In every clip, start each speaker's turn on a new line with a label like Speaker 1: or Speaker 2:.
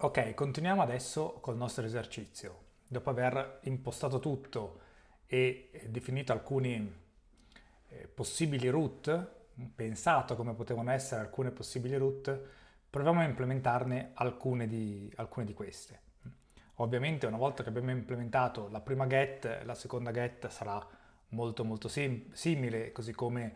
Speaker 1: Ok, continuiamo adesso col nostro esercizio. Dopo aver impostato tutto e definito alcuni eh, possibili root, pensato come potevano essere alcune possibili root, proviamo a implementarne alcune di, alcune di queste. Ovviamente una volta che abbiamo implementato la prima get, la seconda get sarà molto molto sim simile, così come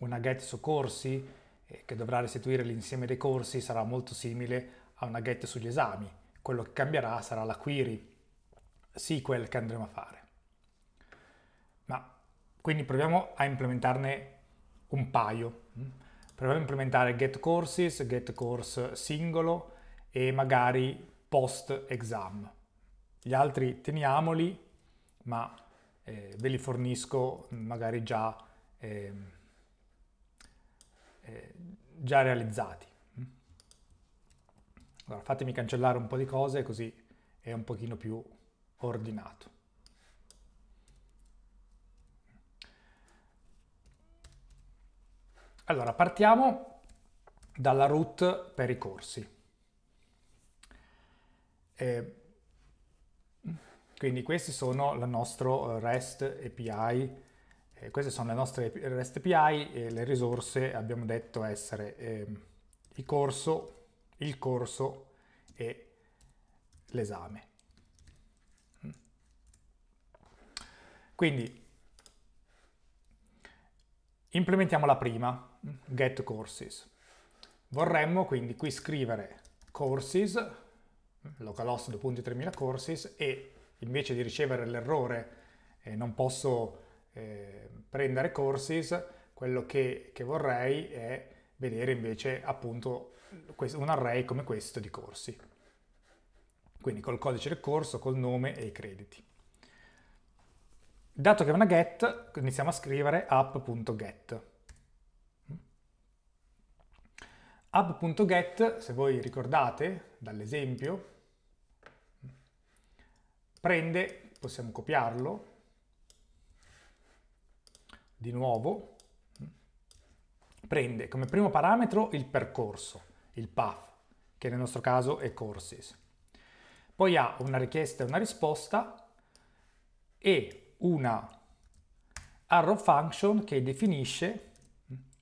Speaker 1: una get su corsi eh, che dovrà restituire l'insieme dei corsi sarà molto simile a una get sugli esami. Quello che cambierà sarà la query SQL che andremo a fare. Ma quindi proviamo a implementarne un paio. Mm? Proviamo a implementare get courses, get course singolo e magari post exam. Gli altri teniamoli, ma eh, ve li fornisco magari già, eh, eh, già realizzati. Allora, fatemi cancellare un po' di cose così è un pochino più ordinato. Allora, partiamo dalla root per i corsi. E mm, quindi questi sono il nostro eh, REST API, e queste sono le nostre REST API e le risorse abbiamo detto essere eh, il corso il corso e l'esame. Mm. Quindi implementiamo la prima, mm, get courses. Vorremmo quindi qui scrivere courses, mm, localhost 2.3000 courses e invece di ricevere l'errore eh, non posso eh, prendere courses, quello che, che vorrei è vedere invece appunto un array come questo di corsi. Quindi col codice del corso, col nome e i crediti. Dato che è una get, iniziamo a scrivere app.get. App.get, se voi ricordate dall'esempio, prende, possiamo copiarlo, di nuovo, prende come primo parametro il percorso il path, che nel nostro caso è courses. Poi ha una richiesta e una risposta e una arrow function che definisce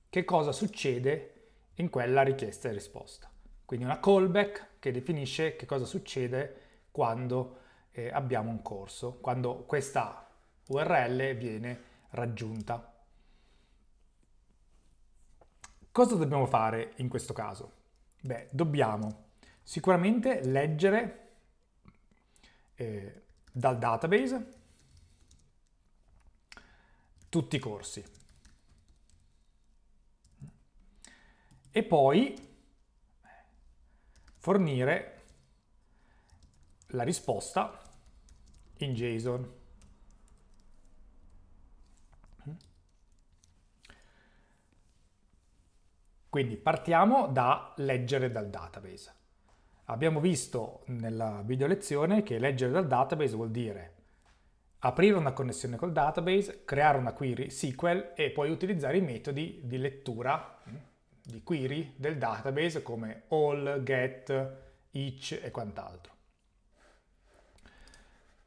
Speaker 1: che cosa succede in quella richiesta e risposta. Quindi una callback che definisce che cosa succede quando eh, abbiamo un corso, quando questa URL viene raggiunta. Cosa dobbiamo fare in questo caso? Beh, dobbiamo sicuramente leggere eh, dal database tutti i corsi. E poi fornire la risposta in JSON. Quindi partiamo da leggere dal database. Abbiamo visto nella video lezione che leggere dal database vuol dire aprire una connessione col database, creare una query SQL e poi utilizzare i metodi di lettura mm, di query del database come all, get, each e quant'altro.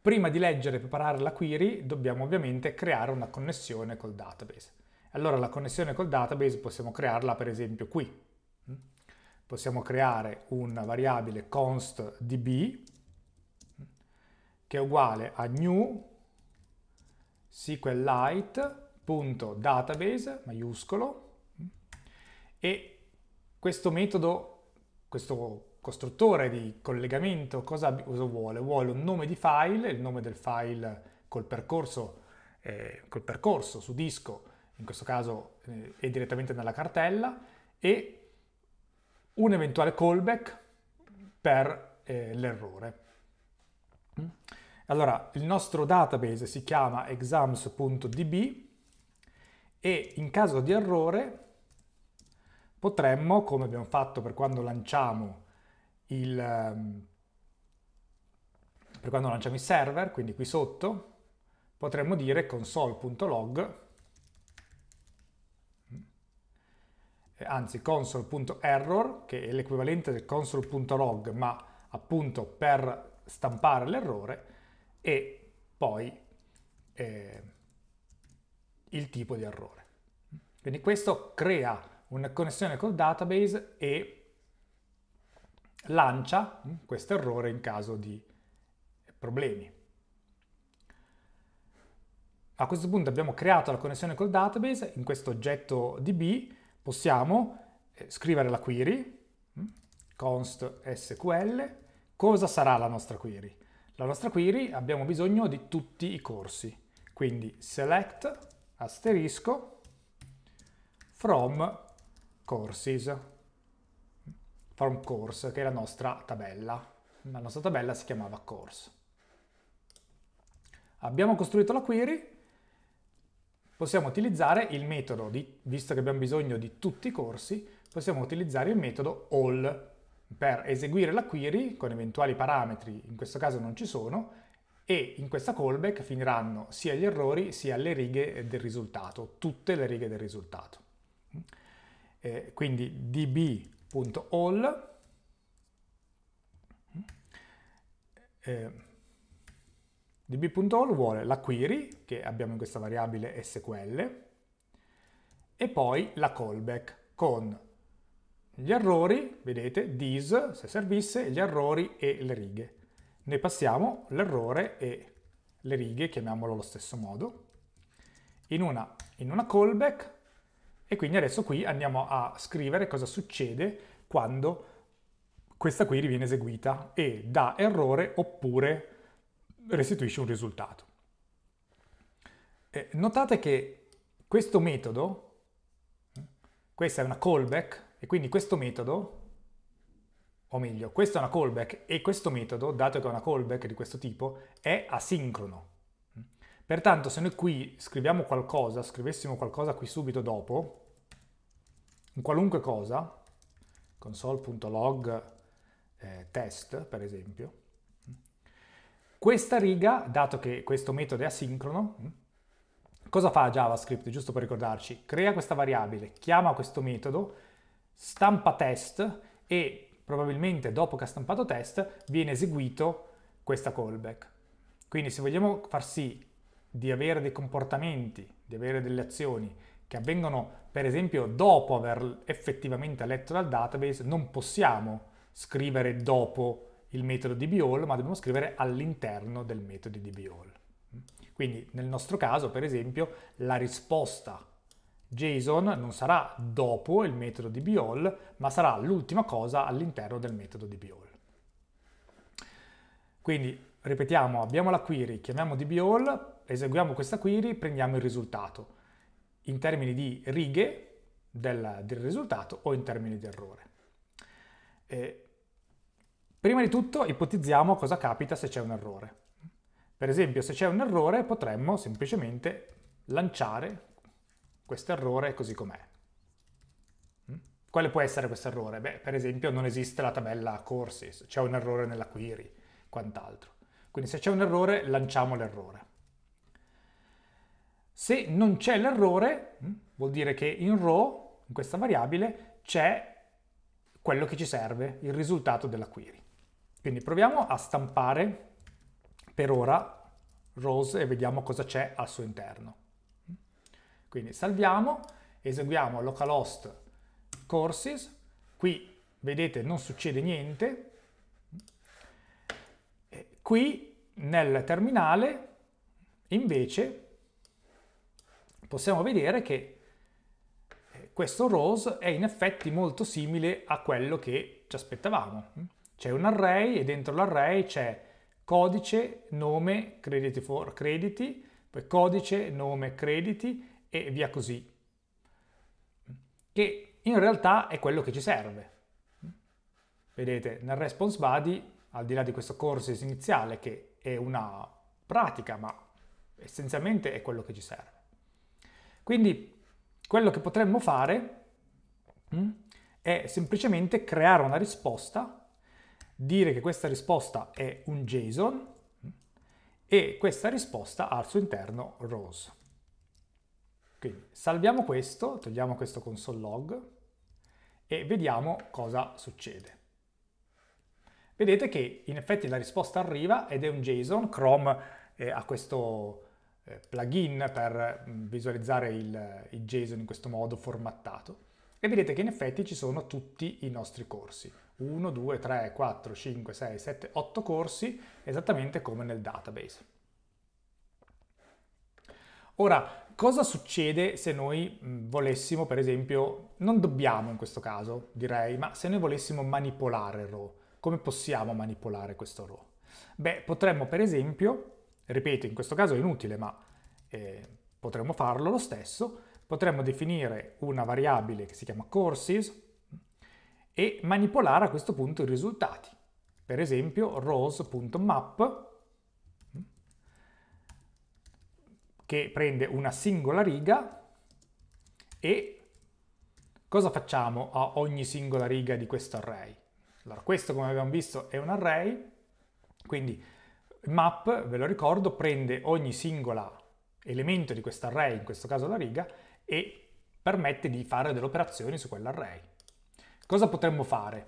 Speaker 1: Prima di leggere e preparare la query dobbiamo ovviamente creare una connessione col database. Allora la connessione col database possiamo crearla per esempio qui. Mm? Possiamo creare una variabile const db mm, che è uguale a new sqlite.database maiuscolo mm, e questo metodo, questo costruttore di collegamento cosa, vuole? Vuole un nome di file, il nome del file col percorso, eh, col percorso su disco in questo caso eh, è direttamente nella cartella, e un eventuale callback per eh, l'errore. Allora, il nostro database si chiama exams.db e in caso di errore potremmo, come abbiamo fatto per quando lanciamo il, ehm, per quando lanciamo il server, quindi qui sotto, potremmo dire console.log Eh, anzi console.error, che è l'equivalente del console.log, ma appunto per stampare l'errore, e poi eh, il tipo di errore. Quindi questo crea una connessione col database e lancia mm, questo errore in caso di problemi. A questo punto abbiamo creato la connessione col database in questo oggetto DB possiamo eh, scrivere la query, mm, const sql, cosa sarà la nostra query? La nostra query abbiamo bisogno di tutti i corsi, quindi select asterisco from courses, from course, che è la nostra tabella. La nostra tabella si chiamava course. Abbiamo costruito la query, possiamo utilizzare il metodo, di, visto che abbiamo bisogno di tutti i corsi, possiamo utilizzare il metodo all per eseguire la query con eventuali parametri, in questo caso non ci sono, e in questa callback finiranno sia gli errori sia le righe del risultato, tutte le righe del risultato. Eh, quindi db.all eh, db.all vuole la query, che abbiamo in questa variabile SQL, e poi la callback con gli errori, vedete, this, se servisse, gli errori e le righe. Ne passiamo l'errore e le righe, chiamiamolo allo stesso modo, in una, in una callback e quindi adesso qui andiamo a scrivere cosa succede quando questa query viene eseguita e da errore oppure restituisce un risultato. Eh, notate che questo metodo, questa è una callback, e quindi questo metodo, o meglio, questa è una callback e questo metodo, dato che è una callback di questo tipo, è asincrono. Pertanto se noi qui scriviamo qualcosa, scrivessimo qualcosa qui subito dopo, un qualunque cosa, console.log eh, test per esempio, questa riga, dato che questo metodo è asincrono, mm, cosa fa JavaScript, giusto per ricordarci? Crea questa variabile, chiama questo metodo, stampa test e probabilmente dopo che ha stampato test viene eseguito questa callback. Quindi se vogliamo far sì di avere dei comportamenti, di avere delle azioni che avvengono per esempio dopo aver effettivamente letto dal database, non possiamo scrivere dopo il metodo dbAll, ma dobbiamo scrivere all'interno del metodo dbAll. Quindi nel nostro caso, per esempio, la risposta JSON non sarà dopo il metodo dbAll, ma sarà l'ultima cosa all'interno del metodo dbAll. Quindi, ripetiamo, abbiamo la query, chiamiamo dbAll, eseguiamo questa query, prendiamo il risultato in termini di righe del, del risultato o in termini di errore. E eh, Prima di tutto ipotizziamo cosa capita se c'è un errore. Per esempio se c'è un errore potremmo semplicemente lanciare questo errore così com'è. Mm? Quale può essere questo errore? Beh, per esempio non esiste la tabella corsi, c'è un errore nella query, quant'altro. Quindi se c'è un errore lanciamo l'errore. Se non c'è l'errore, mm, vuol dire che in row, in questa variabile, c'è quello che ci serve, il risultato della query. Quindi proviamo a stampare per ora Rose e vediamo cosa c'è al suo interno. Quindi salviamo, eseguiamo localhost courses, qui vedete non succede niente, qui nel terminale invece possiamo vedere che eh, questo Rose è in effetti molto simile a quello che ci aspettavamo. C'è un array e dentro l'array c'è codice, nome, crediti for crediti, poi codice, nome, crediti e via così. Che in realtà è quello che ci serve. Vedete, nel response body, al di là di questo corso iniziale che è una pratica, ma essenzialmente è quello che ci serve. Quindi quello che potremmo fare mm, è semplicemente creare una risposta dire che questa risposta è un JSON e questa risposta ha al suo interno rows. Quindi salviamo questo, togliamo questo console log e vediamo cosa succede. Vedete che in effetti la risposta arriva ed è un JSON, Chrome eh, ha questo eh, plugin per mm, visualizzare il, il JSON in questo modo formattato e vedete che in effetti ci sono tutti i nostri corsi. 1, 2, 3, 4, 5, 6, 7, 8 corsi, esattamente come nel database. Ora, cosa succede se noi mm, volessimo, per esempio, non dobbiamo in questo caso, direi, ma se noi volessimo manipolare il row, come possiamo manipolare questo row? Beh, potremmo per esempio, ripeto, in questo caso è inutile, ma eh, potremmo farlo lo stesso, potremmo definire una variabile che si chiama courses, e manipolare a questo punto i risultati. Per esempio rows.map mm, che prende una singola riga e cosa facciamo a ogni singola riga di questo array? Allora, questo come abbiamo visto è un array, quindi map, ve lo ricordo, prende ogni singola elemento di questo array, in questo caso la riga, e permette di fare delle operazioni su quell'array. Cosa potremmo fare?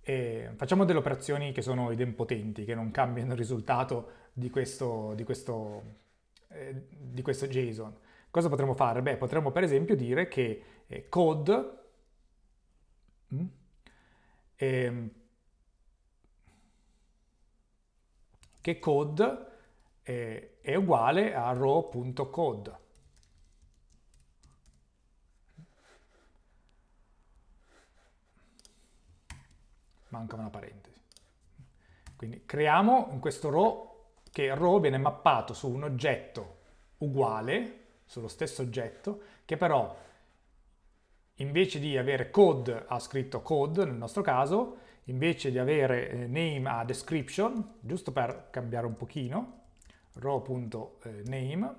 Speaker 1: E facciamo delle operazioni che sono idempotenti, che non cambiano il risultato di questo, di questo, eh, di questo JSON. Cosa potremmo fare? Beh, potremmo per esempio dire che eh, code mm, eh, che code eh, è uguale a row.code manca una parentesi. Quindi creiamo in questo row che row viene mappato su un oggetto uguale, sullo stesso oggetto, che però invece di avere code ha scritto code nel nostro caso, invece di avere eh, name ha description, giusto per cambiare un pochino, row.name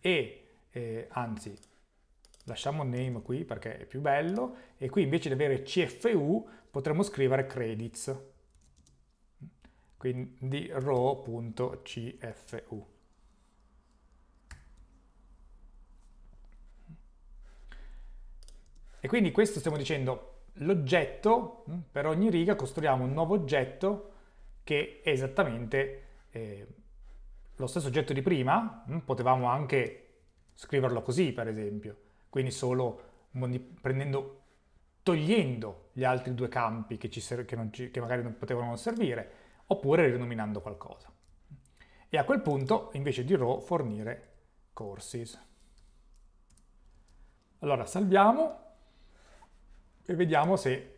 Speaker 1: e eh, anzi Lasciamo name qui perché è più bello e qui invece di avere CFU potremmo scrivere credits, quindi row.cfu. E quindi questo stiamo dicendo l'oggetto, mm, per ogni riga costruiamo un nuovo oggetto che è esattamente eh, lo stesso oggetto di prima, mm, potevamo anche scriverlo così per esempio, quindi solo prendendo, togliendo gli altri due campi che, ci, che, non ci, che magari non potevano non servire, oppure rinominando qualcosa. E a quel punto, invece di row, fornire courses. Allora, salviamo e vediamo se...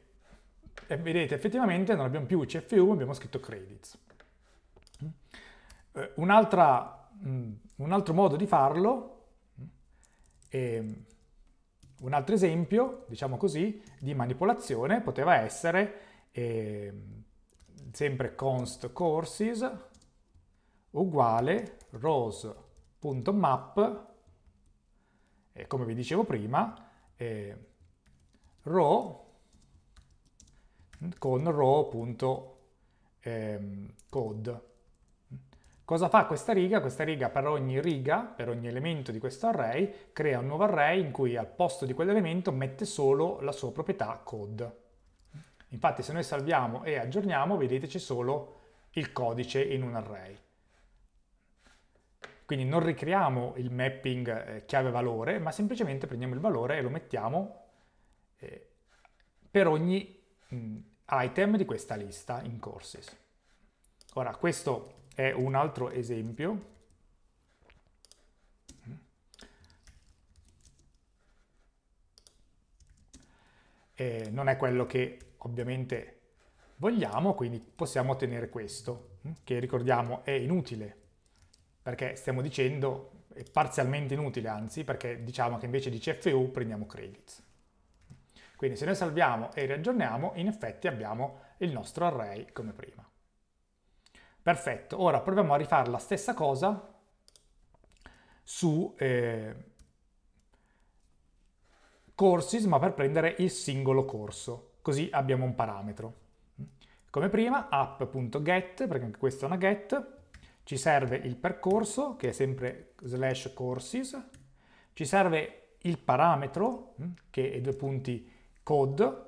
Speaker 1: E vedete, effettivamente non abbiamo più CFU, abbiamo scritto credits. Eh, un, mm, un altro modo di farlo... È, mm, ehm, un altro esempio, diciamo così, di manipolazione poteva essere eh, sempre const courses uguale rows.map e come vi dicevo prima eh, row con row.code Cosa fa questa riga? Questa riga per ogni riga, per ogni elemento di questo array, crea un nuovo array in cui al posto di quell'elemento mette solo la sua proprietà code. Infatti se noi salviamo e aggiorniamo, vedete c'è solo il codice in un array. Quindi non ricreiamo il mapping eh, chiave valore, ma semplicemente prendiamo il valore e lo mettiamo eh, per ogni mm, item di questa lista in courses. Ora, questo è un altro esempio. E non è quello che ovviamente vogliamo, quindi possiamo ottenere questo, mm, che ricordiamo è inutile, perché stiamo dicendo, è parzialmente inutile anzi, perché diciamo che invece di CFU prendiamo credits. Quindi se noi salviamo e riaggiorniamo, in effetti abbiamo il nostro array come prima. Perfetto, ora proviamo a rifare la stessa cosa su eh, courses, ma per prendere il singolo corso, così abbiamo un parametro. Come prima, app.get, perché anche questa è una get, ci serve il percorso, che è sempre slash courses, ci serve il parametro, hm, che è due punti code,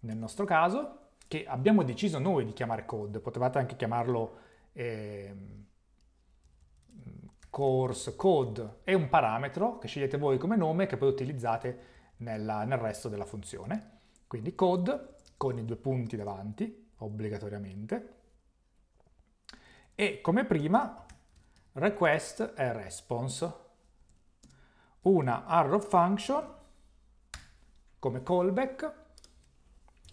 Speaker 1: nel nostro caso, che abbiamo deciso noi di chiamare code, potevate anche chiamarlo eh, course code è un parametro che scegliete voi come nome che poi utilizzate nella, nel resto della funzione. Quindi code con i due punti davanti, obbligatoriamente, e come prima request e response, una arrow function come callback,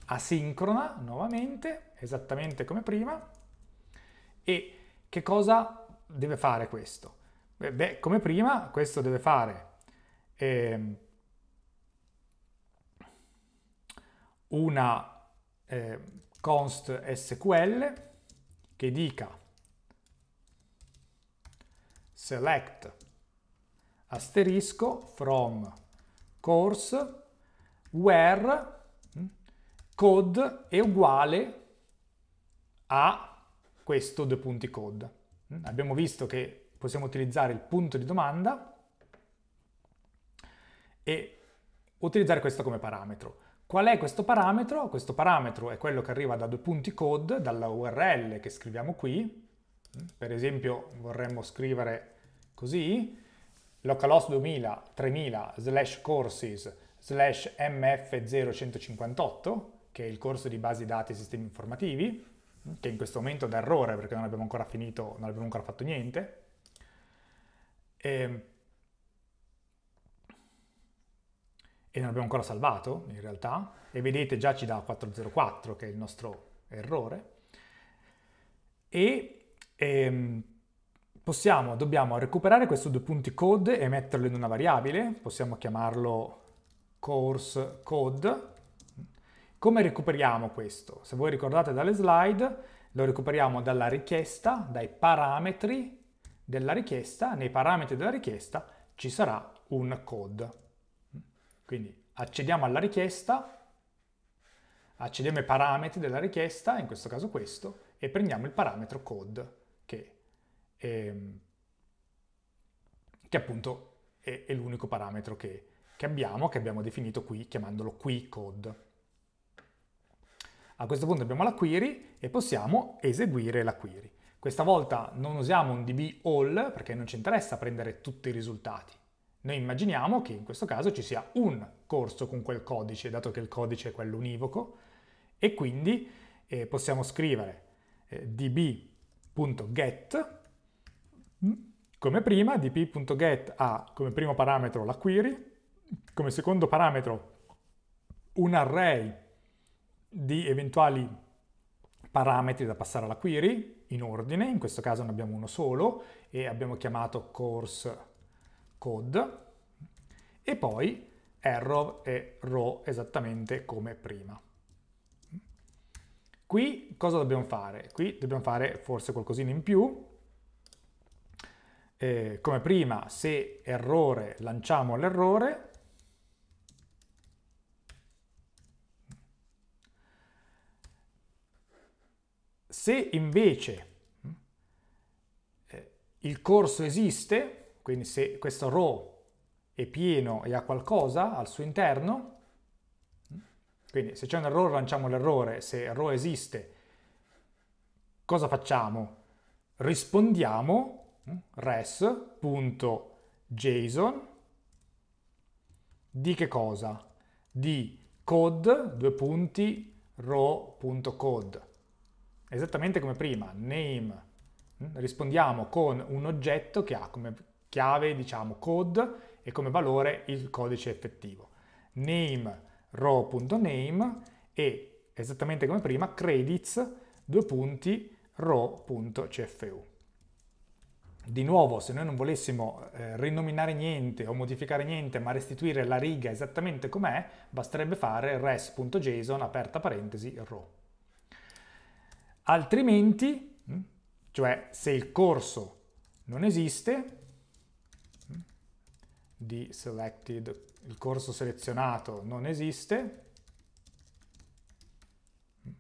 Speaker 1: asincrona nuovamente, esattamente come prima, e che cosa deve fare questo? Beh, come prima, questo deve fare eh, una eh, const SQL che dica select asterisco from course where hm, code è uguale a questo due punti code. Mm? Abbiamo visto che possiamo utilizzare il punto di domanda e utilizzare questo come parametro. Qual è questo parametro? Questo parametro è quello che arriva da due punti code, dalla URL che scriviamo qui. Mm? Per esempio vorremmo scrivere così, localhost 2000 3000 slash courses slash mf0158, che è il corso di basi dati e sistemi informativi che in questo momento è errore perché non abbiamo ancora finito, non abbiamo ancora fatto niente. E, ehm, e non abbiamo ancora salvato in realtà e vedete già ci dà 404 che è il nostro errore e ehm, possiamo, dobbiamo recuperare questo due punti code e metterlo in una variabile possiamo chiamarlo course code come recuperiamo questo? Se voi ricordate dalle slide, lo recuperiamo dalla richiesta, dai parametri della richiesta, nei parametri della richiesta ci sarà un code. Quindi accediamo alla richiesta, accediamo ai parametri della richiesta, in questo caso questo, e prendiamo il parametro code che, ehm, che appunto è, è l'unico parametro che, che abbiamo, che abbiamo definito qui chiamandolo qui code. A questo punto abbiamo la query e possiamo eseguire la query. Questa volta non usiamo un db all perché non ci interessa prendere tutti i risultati. Noi immaginiamo che in questo caso ci sia un corso con quel codice, dato che il codice è quello univoco, e quindi eh, possiamo scrivere eh, db.get mm, come prima, db.get ha come primo parametro la query, come secondo parametro un array di eventuali parametri da passare alla query in ordine, in questo caso ne abbiamo uno solo e abbiamo chiamato course code e poi error e row esattamente come prima. Qui cosa dobbiamo fare? Qui dobbiamo fare forse qualcosina in più. Eh, come prima, se errore, lanciamo l'errore, Se invece mm, eh, il corso esiste, quindi se questo row è pieno e ha qualcosa al suo interno, mm, quindi se c'è un errore lanciamo l'errore, se row esiste, cosa facciamo? Rispondiamo mm, res.json di che cosa? Di code, due punti, row.code esattamente come prima, name, mm, rispondiamo con un oggetto che ha come chiave, diciamo, code e come valore il codice effettivo. Name row.name e esattamente come prima credits due punti row.cfu. Di nuovo, se noi non volessimo eh, rinominare niente o modificare niente, ma restituire la riga esattamente com'è, basterebbe fare res.json aperta parentesi row altrimenti, mm, cioè se il corso non esiste, mm, di selected, il corso selezionato non esiste, mm,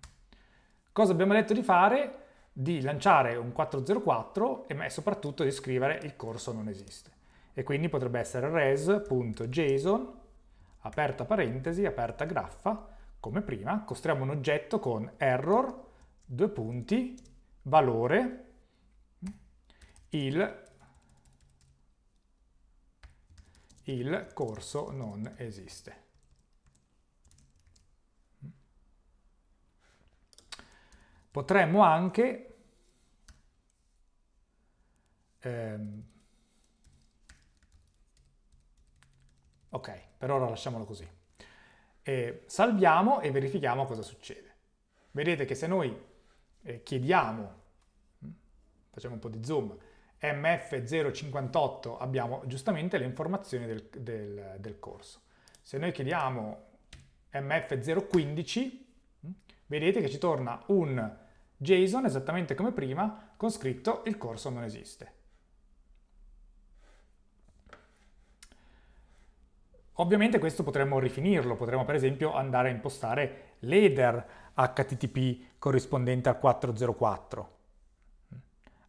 Speaker 1: cosa abbiamo detto di fare? Di lanciare un 404 e soprattutto di scrivere il corso non esiste. E quindi potrebbe essere res.json, aperta parentesi, aperta graffa, come prima, costruiamo un oggetto con error due punti, valore, il, il corso non esiste. Potremmo anche ehm, ok, per ora lasciamolo così. E salviamo e verifichiamo cosa succede. Vedete che se noi eh, chiediamo, mm, facciamo un po' di zoom, MF058 abbiamo giustamente le informazioni del, del, del corso. Se noi chiediamo MF015, mm, vedete che ci torna un JSON esattamente come prima con scritto il corso non esiste. Ovviamente questo potremmo rifinirlo, potremmo per esempio andare a impostare l'header, HTTP corrispondente al 404,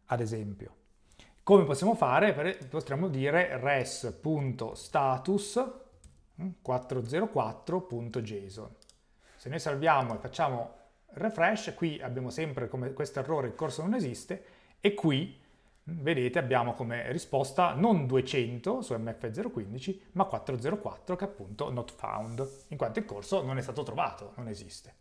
Speaker 1: ad esempio. Come possiamo fare? Potremmo dire res.status 404.json. Mm, Se noi salviamo e facciamo refresh, qui abbiamo sempre come questo errore il corso non esiste e qui mm, vedete abbiamo come risposta non 200 su MF015 ma 404 che è appunto not found in quanto il corso non è stato trovato, non esiste.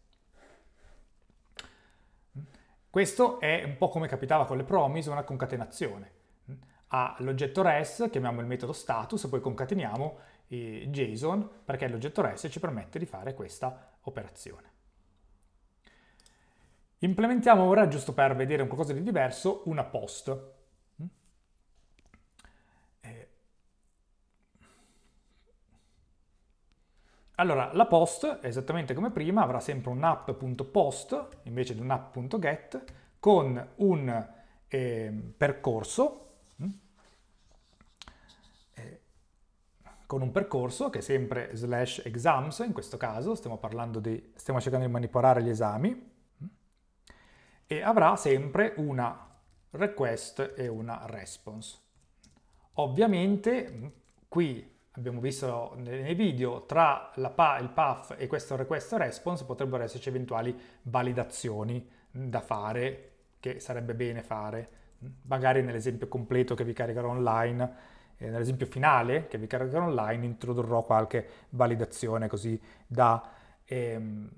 Speaker 1: Questo è un po' come capitava con le promise, una concatenazione. All'oggetto res chiamiamo il metodo status, poi concateniamo eh, JSON perché l'oggetto res ci permette di fare questa operazione. Implementiamo ora, giusto per vedere un qualcosa di diverso, una post. Allora, la post, esattamente come prima, avrà sempre un app.post invece di un app.get con un ehm, mm, eh, percorso, con un percorso che è sempre slash exams, in questo caso stiamo parlando di, stiamo cercando di manipolare gli esami, mm, e avrà sempre una request e una response. Ovviamente mm, qui abbiamo visto nei video, tra pa, il PAF e questo request response potrebbero esserci eventuali validazioni da fare, che sarebbe bene fare, magari nell'esempio completo che vi caricherò online, eh, nell'esempio finale che vi caricherò online introdurrò qualche validazione così da, ehm,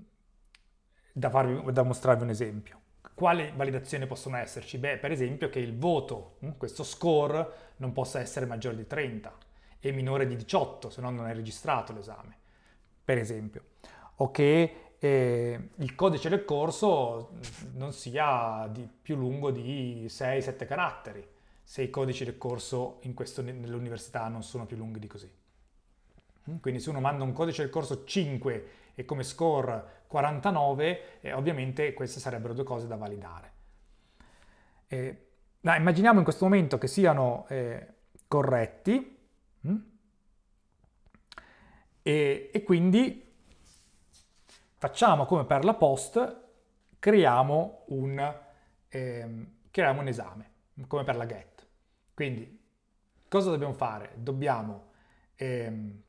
Speaker 1: da, farvi, da mostrarvi un esempio. Quali validazioni possono esserci? Beh, per esempio che il voto, hm, questo score, non possa essere maggiore di 30, è minore di 18, se no non è registrato l'esame, per esempio, o che eh, il codice del corso non sia più lungo di 6-7 caratteri, se i codici del corso questo, nell'università non sono più lunghi di così. Mm? Quindi se uno manda un codice del corso 5 e come score 49, eh, ovviamente queste sarebbero due cose da validare. Eh, no, immaginiamo in questo momento che siano eh, corretti, Mm? E, e quindi facciamo come per la post, creiamo un, ehm, creiamo un esame, come per la get. Quindi cosa dobbiamo fare? Dobbiamo ehm,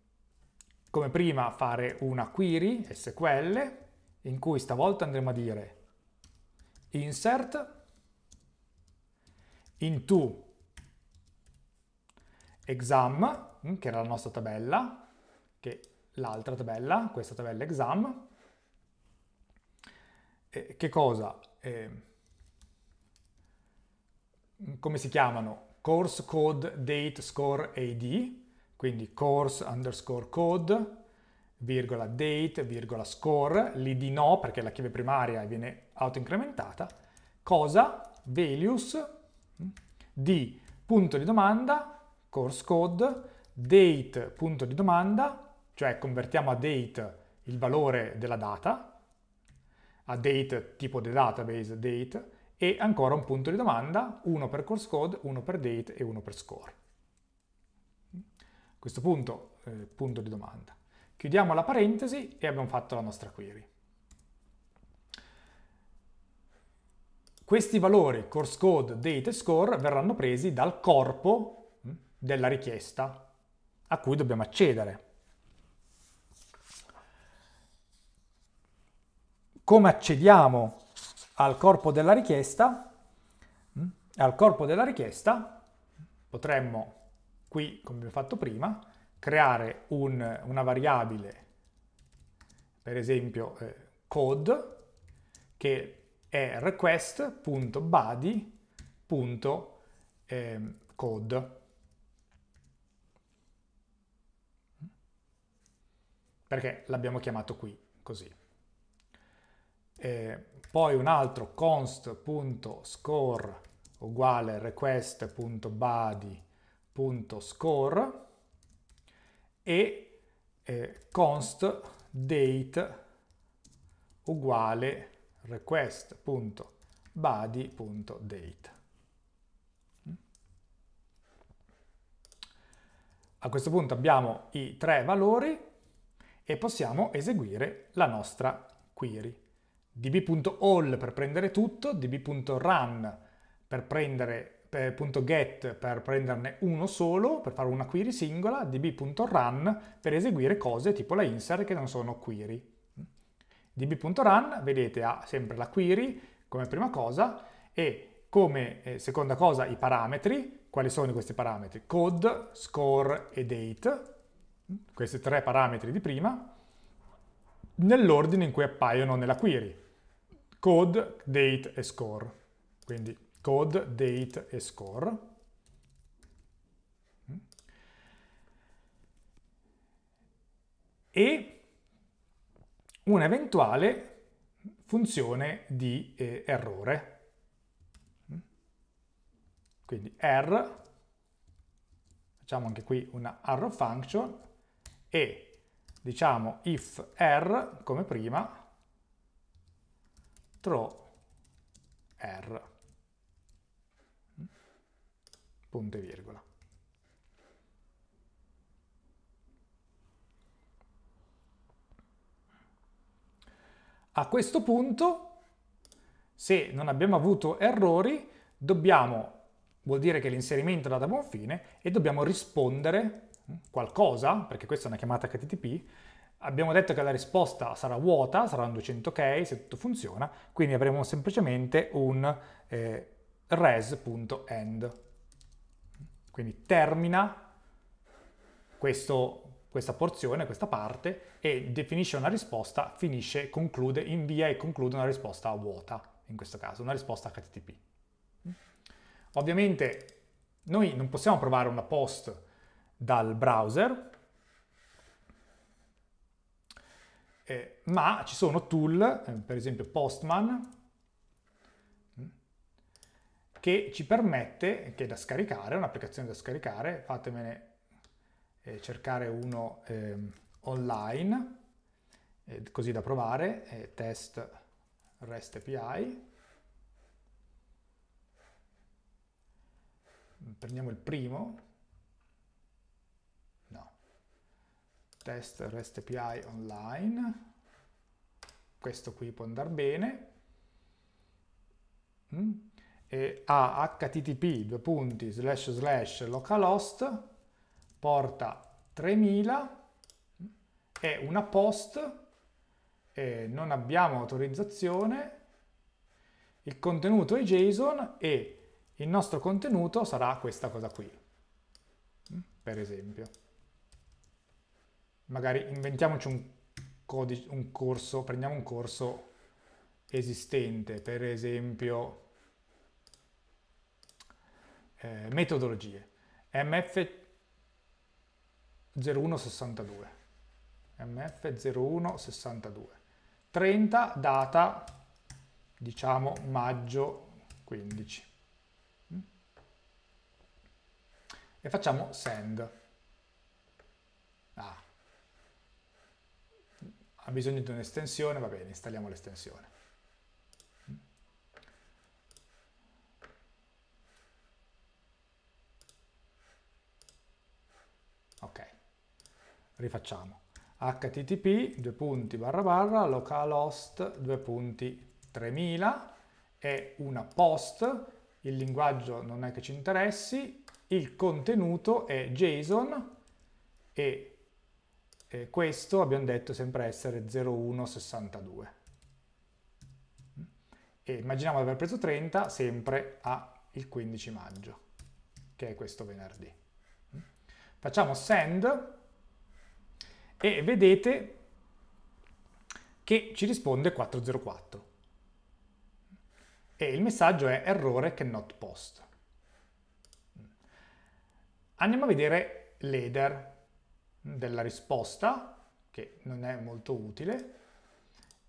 Speaker 1: come prima fare una query SQL in cui stavolta andremo a dire insert into exam che era la nostra tabella, che l'altra tabella, questa tabella exam, eh, che cosa? Eh, come si chiamano? Course code date score AD, quindi course underscore code, virgola date, virgola score, l'id no perché la chiave primaria viene autoincrementata, cosa, values, hm, di punto di domanda, course code, date punto di domanda, cioè convertiamo a date il valore della data, a date tipo di database date, e ancora un punto di domanda, uno per course code, uno per date e uno per score. A questo punto, eh, punto di domanda. Chiudiamo la parentesi e abbiamo fatto la nostra query. Questi valori, course code, date e score, verranno presi dal corpo mm, della richiesta a cui dobbiamo accedere. Come accediamo al corpo della richiesta? Mm? Al corpo della richiesta potremmo qui, come abbiamo fatto prima, creare un, una variabile, per esempio eh, code, che è request.body.code. perché l'abbiamo chiamato qui così. E poi un altro const.score uguale request.body.score e eh, const date uguale request.body.date. A questo punto abbiamo i tre valori e possiamo eseguire la nostra query. db.all per prendere tutto, db.run per prendere per, .get per prenderne uno solo, per fare una query singola, db.run per eseguire cose tipo la insert che non sono query. db.run, vedete, ha sempre la query come prima cosa e come eh, seconda cosa i parametri. Quali sono questi parametri? Code, score e date questi tre parametri di prima, nell'ordine in cui appaiono nella query. Code, date e score. Quindi code, date e score. E un'eventuale funzione di eh, errore. Quindi r, er, facciamo anche qui una arrow function, e diciamo if r er, come prima throw r er. punto e virgola. A questo punto, se non abbiamo avuto errori, dobbiamo, vuol dire che l'inserimento è andato a buon fine, e dobbiamo rispondere qualcosa, perché questa è una chiamata HTTP, abbiamo detto che la risposta sarà vuota, saranno 200 ok se tutto funziona, quindi avremo semplicemente un eh, res.end. Quindi termina questo, questa porzione, questa parte, e definisce una risposta, finisce, conclude, invia e conclude una risposta vuota, in questo caso, una risposta HTTP. Ovviamente noi non possiamo provare una post dal browser, eh, ma ci sono tool, eh, per esempio Postman, che ci permette, che è da scaricare, un'applicazione da scaricare, fatemene eh, cercare uno ehm, online, eh, così da provare, eh, test REST API, prendiamo il primo, test REST API online, questo qui può andare bene, mm? e a http due punti slash slash localhost porta 3000 è una post e non abbiamo autorizzazione il contenuto è json e il nostro contenuto sarà questa cosa qui mm? per esempio magari inventiamoci un, codice, un corso, prendiamo un corso esistente, per esempio eh, metodologie, MF0162, MF0162, 30 data, diciamo maggio 15, mm? e facciamo send. ha bisogno di un'estensione, va bene, installiamo l'estensione. Ok, rifacciamo http due punti barra barra localhost due punti 3000 è una post, il linguaggio non è che ci interessi, il contenuto è JSON e e questo abbiamo detto sempre essere 0,162. E immaginiamo di aver preso 30 sempre a il 15 maggio, che è questo venerdì. Facciamo send e vedete che ci risponde 404 e il messaggio è errore che cannot post. Andiamo a vedere l'header della risposta, che non è molto utile,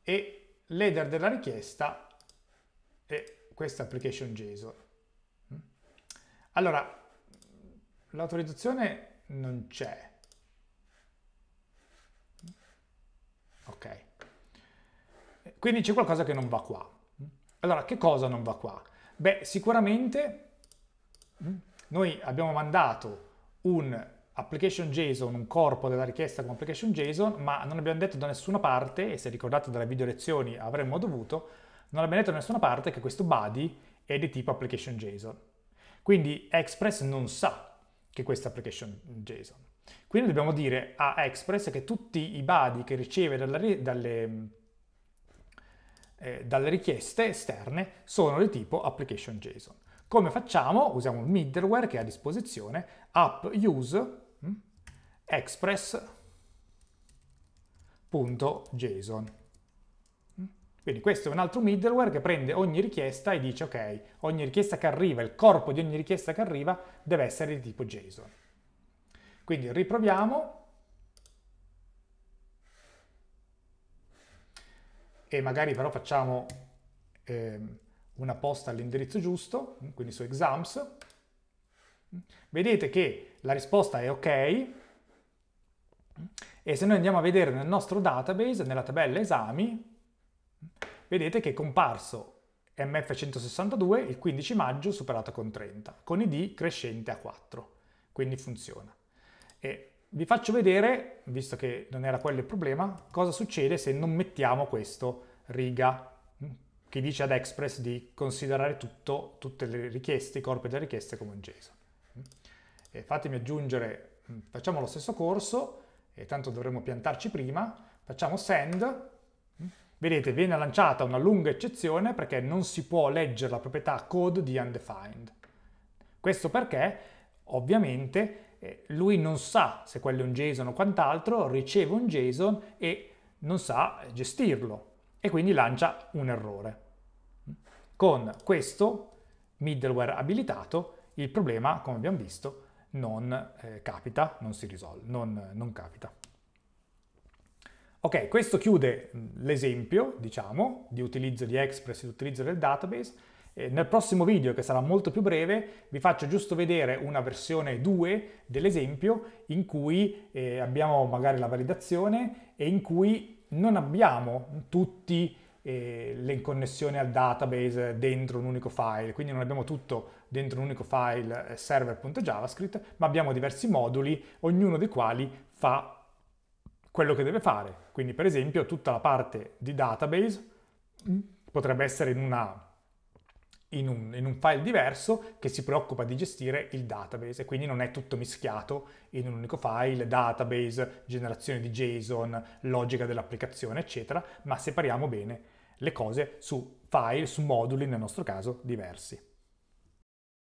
Speaker 1: e l'header della richiesta e questa application JSON. Allora, l'autorizzazione non c'è. Ok. Quindi c'è qualcosa che non va qua. Allora, che cosa non va qua? Beh, sicuramente noi abbiamo mandato un application JSON, un corpo della richiesta con application JSON, ma non abbiamo detto da nessuna parte, e se ricordate dalle video lezioni avremmo dovuto, non abbiamo detto da nessuna parte che questo body è di tipo application JSON. Quindi Express non sa che questa application JSON. Quindi dobbiamo dire a Express che tutti i body che riceve dalle, dalle, eh, dalle richieste esterne sono di tipo application JSON. Come facciamo? Usiamo il middleware che è a disposizione, app use express.json. Mm? Quindi questo è un altro middleware che prende ogni richiesta e dice ok, ogni richiesta che arriva, il corpo di ogni richiesta che arriva deve essere di tipo JSON. Quindi riproviamo. E magari però facciamo eh, una posta all'indirizzo giusto, mm? quindi su exams. Mm? Vedete che la risposta è ok, e se noi andiamo a vedere nel nostro database, nella tabella esami, vedete che è comparso MF162 il 15 maggio superato con 30, con ID crescente a 4, quindi funziona. E vi faccio vedere, visto che non era quello il problema, cosa succede se non mettiamo questo riga mm, che dice ad Express di considerare tutto, tutte le richieste, i corpi delle richieste come un JSON. Mm. E fatemi aggiungere, mm, facciamo lo stesso corso, e tanto dovremmo piantarci prima, facciamo send, vedete viene lanciata una lunga eccezione perché non si può leggere la proprietà code di undefined. Questo perché ovviamente eh, lui non sa se quello è un JSON o quant'altro, riceve un JSON e non sa gestirlo e quindi lancia un errore. Con questo middleware abilitato il problema, come abbiamo visto, non eh, capita, non si risolve, non, non capita. Ok, questo chiude mm, l'esempio, diciamo, di utilizzo di Express e di utilizzo del database. Eh, nel prossimo video, che sarà molto più breve, vi faccio giusto vedere una versione 2 dell'esempio in cui eh, abbiamo magari la validazione e in cui non abbiamo tutti le connessioni al database dentro un unico file, quindi non abbiamo tutto dentro un unico file eh, server.javascript, ma abbiamo diversi moduli, ognuno dei quali fa quello che deve fare. Quindi per esempio tutta la parte di database potrebbe essere in, una, in, un, in un file diverso che si preoccupa di gestire il database quindi non è tutto mischiato in un unico file, database, generazione di JSON, logica dell'applicazione, eccetera, ma separiamo bene le cose su file, su moduli nel nostro caso diversi.